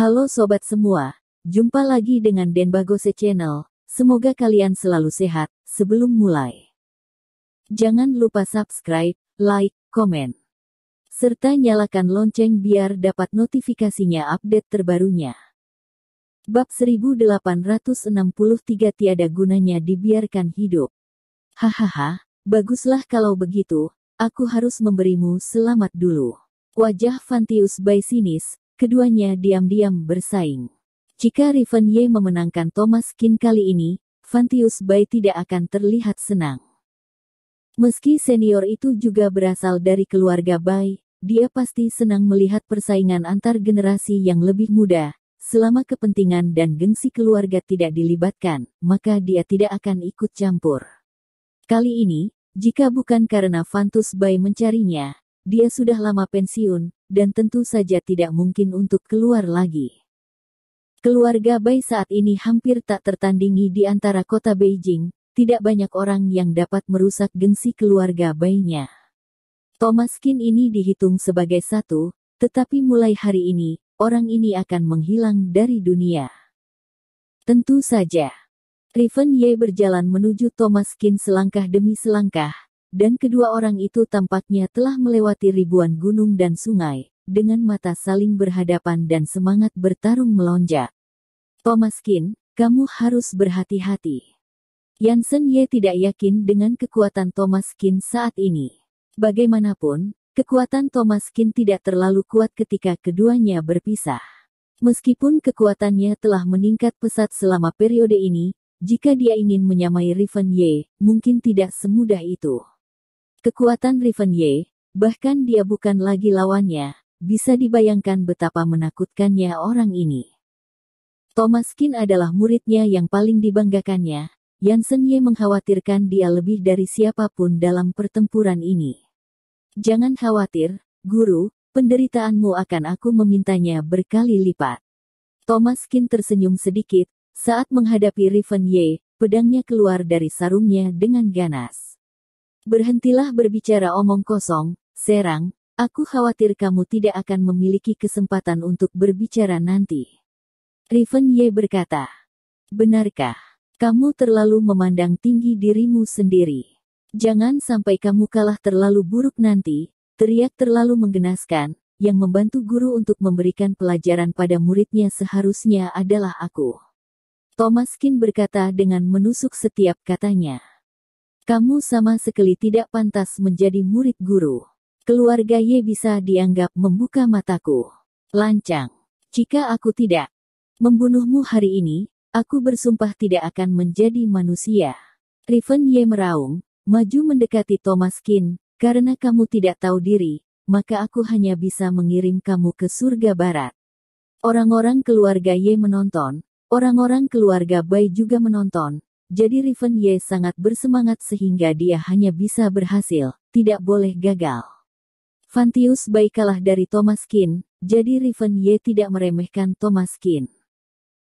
Halo sobat semua, jumpa lagi dengan Den Bagose Channel. Semoga kalian selalu sehat. Sebelum mulai, jangan lupa subscribe, like, komen, serta nyalakan lonceng biar dapat notifikasinya update terbarunya. Bab 1863 tiada gunanya dibiarkan hidup. Hahaha, baguslah kalau begitu, aku harus memberimu selamat dulu. Wajah Fantius Baisinis, Keduanya diam-diam bersaing. Jika Riven Ye memenangkan Thomas Kin kali ini, Fantius Bai tidak akan terlihat senang. Meski senior itu juga berasal dari keluarga Bai, dia pasti senang melihat persaingan antar generasi yang lebih muda. Selama kepentingan dan gengsi keluarga tidak dilibatkan, maka dia tidak akan ikut campur. Kali ini, jika bukan karena Fantus Bai mencarinya, dia sudah lama pensiun, dan tentu saja tidak mungkin untuk keluar lagi. Keluarga Bai saat ini hampir tak tertandingi di antara kota Beijing, tidak banyak orang yang dapat merusak gengsi keluarga Bai-nya. Thomas Kin ini dihitung sebagai satu, tetapi mulai hari ini, orang ini akan menghilang dari dunia. Tentu saja. Riven Ye berjalan menuju Thomas Kin selangkah demi selangkah, dan kedua orang itu tampaknya telah melewati ribuan gunung dan sungai, dengan mata saling berhadapan dan semangat bertarung melonjak. Thomas Kin, kamu harus berhati-hati. Yansen Ye tidak yakin dengan kekuatan Thomas Kin saat ini. Bagaimanapun, kekuatan Thomas Kin tidak terlalu kuat ketika keduanya berpisah. Meskipun kekuatannya telah meningkat pesat selama periode ini, jika dia ingin menyamai Riven Ye, mungkin tidak semudah itu. Kekuatan Riven Ye, bahkan dia bukan lagi lawannya, bisa dibayangkan betapa menakutkannya orang ini. Thomaskin adalah muridnya yang paling dibanggakannya. Yansen Ye mengkhawatirkan dia lebih dari siapapun dalam pertempuran ini. Jangan khawatir, guru, penderitaanmu akan aku memintanya berkali lipat. Thomaskin tersenyum sedikit, saat menghadapi Riven Ye, pedangnya keluar dari sarungnya dengan ganas. Berhentilah berbicara omong kosong, Serang, aku khawatir kamu tidak akan memiliki kesempatan untuk berbicara nanti. Riven Ye berkata, Benarkah, kamu terlalu memandang tinggi dirimu sendiri? Jangan sampai kamu kalah terlalu buruk nanti, teriak terlalu menggenaskan, yang membantu guru untuk memberikan pelajaran pada muridnya seharusnya adalah aku. Thomas Kin berkata dengan menusuk setiap katanya. Kamu sama sekali tidak pantas menjadi murid guru. Keluarga Ye bisa dianggap membuka mataku. Lancang. Jika aku tidak membunuhmu hari ini, aku bersumpah tidak akan menjadi manusia. Riven Ye meraung, maju mendekati Thomas Kin, karena kamu tidak tahu diri, maka aku hanya bisa mengirim kamu ke surga barat. Orang-orang keluarga Ye menonton, orang-orang keluarga Bai juga menonton, jadi Riven Ye sangat bersemangat sehingga dia hanya bisa berhasil, tidak boleh gagal. Fantius baik kalah dari Thomas Kin, jadi Riven Ye tidak meremehkan Thomas Kin.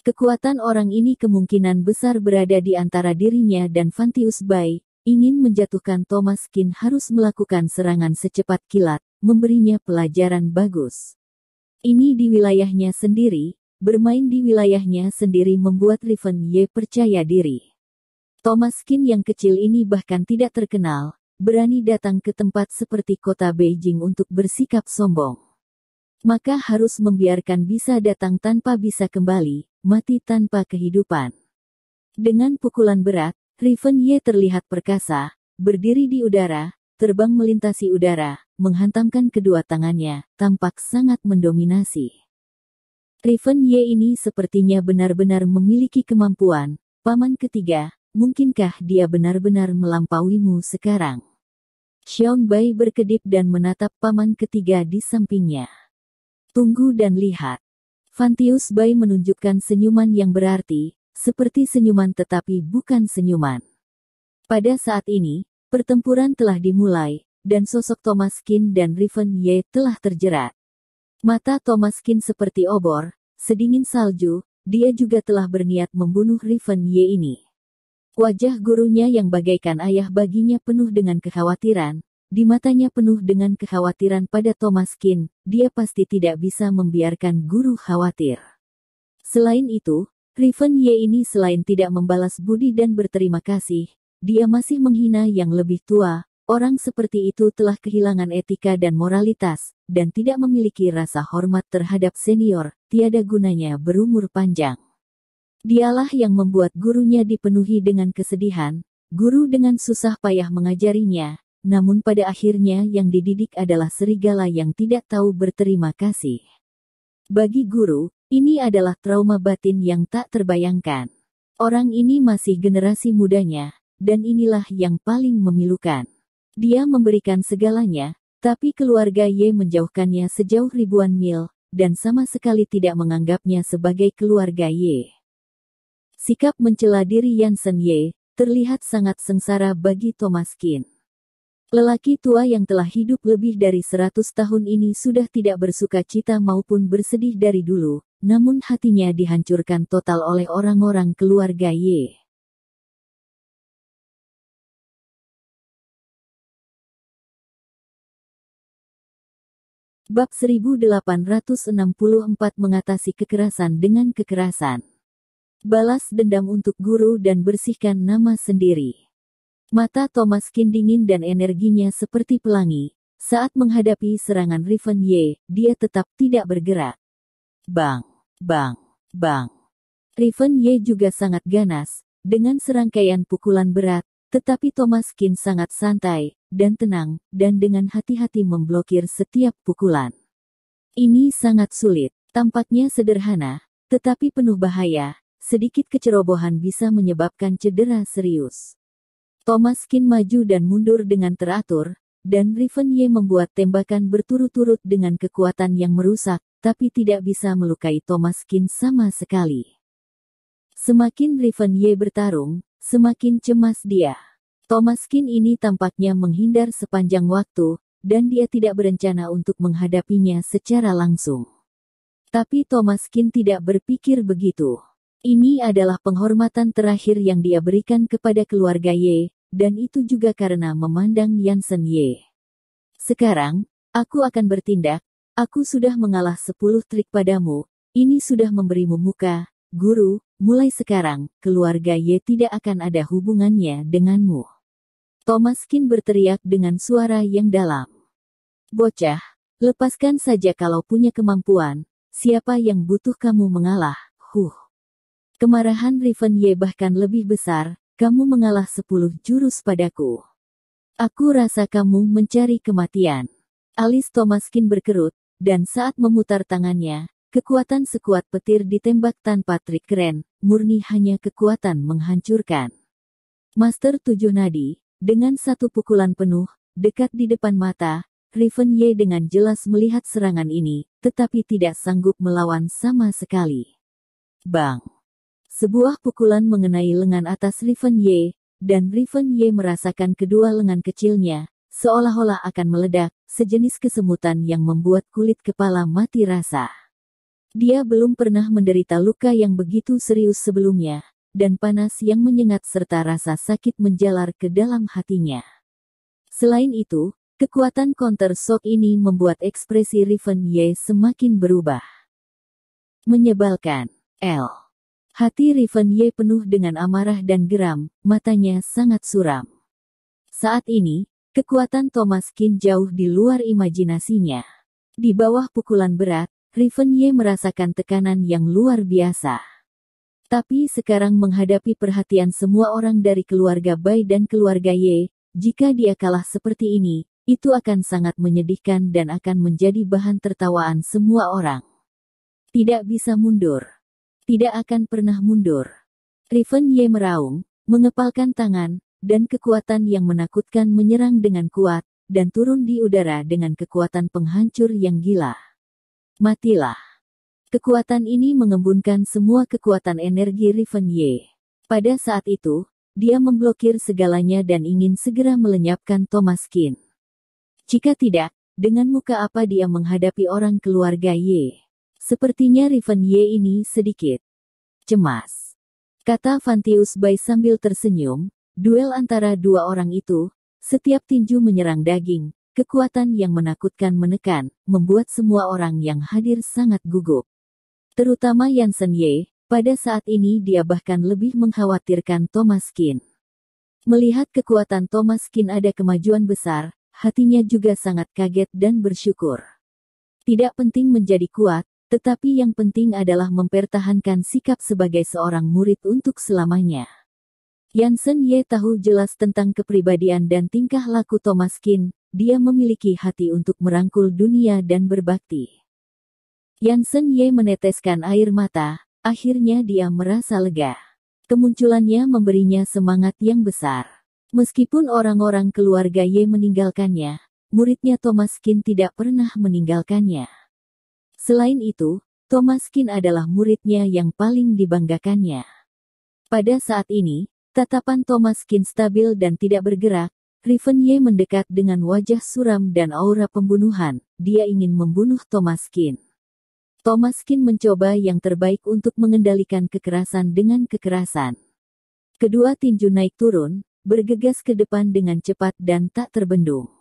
Kekuatan orang ini kemungkinan besar berada di antara dirinya dan Fantius Bai, ingin menjatuhkan Thomas Kin harus melakukan serangan secepat kilat, memberinya pelajaran bagus. Ini di wilayahnya sendiri, bermain di wilayahnya sendiri membuat Riven Ye percaya diri. Thomas Kin yang kecil ini bahkan tidak terkenal, berani datang ke tempat seperti kota Beijing untuk bersikap sombong. Maka harus membiarkan bisa datang tanpa bisa kembali, mati tanpa kehidupan. Dengan pukulan berat, Riven Ye terlihat perkasa, berdiri di udara, terbang melintasi udara, menghantamkan kedua tangannya, tampak sangat mendominasi. Riven Ye ini sepertinya benar-benar memiliki kemampuan, paman ketiga, Mungkinkah dia benar-benar melampauimu sekarang? Xiong Bai berkedip dan menatap paman ketiga di sampingnya. Tunggu dan lihat. Fantius Bai menunjukkan senyuman yang berarti, seperti senyuman tetapi bukan senyuman. Pada saat ini, pertempuran telah dimulai, dan sosok Thomas Kin dan Riven Ye telah terjerat. Mata Thomas Kin seperti obor, sedingin salju, dia juga telah berniat membunuh Riven Ye ini. Wajah gurunya yang bagaikan ayah baginya penuh dengan kekhawatiran, di matanya penuh dengan kekhawatiran pada Thomas Kin, dia pasti tidak bisa membiarkan guru khawatir. Selain itu, Riven Ye ini selain tidak membalas budi dan berterima kasih, dia masih menghina yang lebih tua, orang seperti itu telah kehilangan etika dan moralitas, dan tidak memiliki rasa hormat terhadap senior, tiada gunanya berumur panjang. Dialah yang membuat gurunya dipenuhi dengan kesedihan, guru dengan susah payah mengajarinya, namun pada akhirnya yang dididik adalah serigala yang tidak tahu berterima kasih. Bagi guru, ini adalah trauma batin yang tak terbayangkan. Orang ini masih generasi mudanya, dan inilah yang paling memilukan. Dia memberikan segalanya, tapi keluarga Y menjauhkannya sejauh ribuan mil, dan sama sekali tidak menganggapnya sebagai keluarga Y. Sikap mencela diri Yansen Ye terlihat sangat sengsara bagi Thomas Kin. Lelaki tua yang telah hidup lebih dari 100 tahun ini sudah tidak bersuka cita maupun bersedih dari dulu, namun hatinya dihancurkan total oleh orang-orang keluarga Ye. Bab 1864 mengatasi kekerasan dengan kekerasan. Balas dendam untuk guru dan bersihkan nama sendiri. Mata Thomas Kin dingin dan energinya seperti pelangi. Saat menghadapi serangan Riven Ye, dia tetap tidak bergerak. Bang, bang, bang. Riven Ye juga sangat ganas, dengan serangkaian pukulan berat, tetapi Thomas Kin sangat santai, dan tenang, dan dengan hati-hati memblokir setiap pukulan. Ini sangat sulit, tampaknya sederhana, tetapi penuh bahaya, sedikit kecerobohan bisa menyebabkan cedera serius. Thomas Kin maju dan mundur dengan teratur, dan Rivenye membuat tembakan berturut-turut dengan kekuatan yang merusak, tapi tidak bisa melukai Thomas Kin sama sekali. Semakin Rivenye bertarung, semakin cemas dia. Thomas Kin ini tampaknya menghindar sepanjang waktu, dan dia tidak berencana untuk menghadapinya secara langsung. Tapi Thomas Kin tidak berpikir begitu. Ini adalah penghormatan terakhir yang dia berikan kepada keluarga Ye, dan itu juga karena memandang Yansen Ye. Sekarang, aku akan bertindak, aku sudah mengalah sepuluh trik padamu, ini sudah memberimu muka, guru, mulai sekarang, keluarga Ye tidak akan ada hubungannya denganmu. Thomas Kin berteriak dengan suara yang dalam. Bocah, lepaskan saja kalau punya kemampuan, siapa yang butuh kamu mengalah, huh. Kemarahan Riven Ye bahkan lebih besar, kamu mengalah sepuluh jurus padaku. Aku rasa kamu mencari kematian. Alis Thomaskin berkerut, dan saat memutar tangannya, kekuatan sekuat petir ditembak tanpa trik keren, murni hanya kekuatan menghancurkan. Master Tujuh Nadi, dengan satu pukulan penuh, dekat di depan mata, Riven Ye dengan jelas melihat serangan ini, tetapi tidak sanggup melawan sama sekali. Bang! Sebuah pukulan mengenai lengan atas Riven Y, dan Riven Y merasakan kedua lengan kecilnya, seolah-olah akan meledak, sejenis kesemutan yang membuat kulit kepala mati rasa. Dia belum pernah menderita luka yang begitu serius sebelumnya, dan panas yang menyengat serta rasa sakit menjalar ke dalam hatinya. Selain itu, kekuatan counter shock ini membuat ekspresi Riven Y semakin berubah. Menyebalkan, L. Hati Riven Ye penuh dengan amarah dan geram, matanya sangat suram. Saat ini, kekuatan Thomas Kin jauh di luar imajinasinya. Di bawah pukulan berat, Riven Ye merasakan tekanan yang luar biasa. Tapi sekarang menghadapi perhatian semua orang dari keluarga Bai dan keluarga Ye, jika dia kalah seperti ini, itu akan sangat menyedihkan dan akan menjadi bahan tertawaan semua orang. Tidak bisa mundur tidak akan pernah mundur. Riven Ye meraung, mengepalkan tangan, dan kekuatan yang menakutkan menyerang dengan kuat, dan turun di udara dengan kekuatan penghancur yang gila. Matilah. Kekuatan ini mengembunkan semua kekuatan energi Riven Ye. Pada saat itu, dia memblokir segalanya dan ingin segera melenyapkan Thomas Kin. Jika tidak, dengan muka apa dia menghadapi orang keluarga Ye? Sepertinya Riven Ye ini sedikit cemas. Kata Fantius Bai sambil tersenyum, duel antara dua orang itu, setiap tinju menyerang daging, kekuatan yang menakutkan menekan, membuat semua orang yang hadir sangat gugup. Terutama Yansen Ye, pada saat ini dia bahkan lebih mengkhawatirkan Thomas Kin. Melihat kekuatan Thomas Kin ada kemajuan besar, hatinya juga sangat kaget dan bersyukur. Tidak penting menjadi kuat, tetapi yang penting adalah mempertahankan sikap sebagai seorang murid untuk selamanya. Yansen Ye tahu jelas tentang kepribadian dan tingkah laku Thomas Kin, dia memiliki hati untuk merangkul dunia dan berbakti. Yansen Ye meneteskan air mata, akhirnya dia merasa lega. Kemunculannya memberinya semangat yang besar. Meskipun orang-orang keluarga Ye meninggalkannya, muridnya Thomas Kin tidak pernah meninggalkannya. Selain itu, Thomas Kin adalah muridnya yang paling dibanggakannya. Pada saat ini, tatapan Thomas Kin stabil dan tidak bergerak, Riven Ye mendekat dengan wajah suram dan aura pembunuhan, dia ingin membunuh Thomas Kin. Thomas Kin mencoba yang terbaik untuk mengendalikan kekerasan dengan kekerasan. Kedua tinju naik turun, bergegas ke depan dengan cepat dan tak terbendung.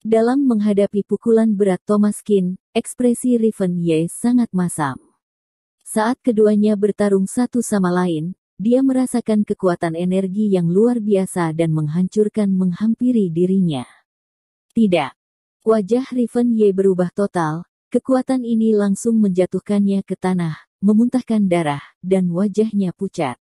Dalam menghadapi pukulan berat Thomas Kin, ekspresi Riven Ye sangat masam. Saat keduanya bertarung satu sama lain, dia merasakan kekuatan energi yang luar biasa dan menghancurkan menghampiri dirinya. Tidak. Wajah Riven Ye berubah total, kekuatan ini langsung menjatuhkannya ke tanah, memuntahkan darah, dan wajahnya pucat.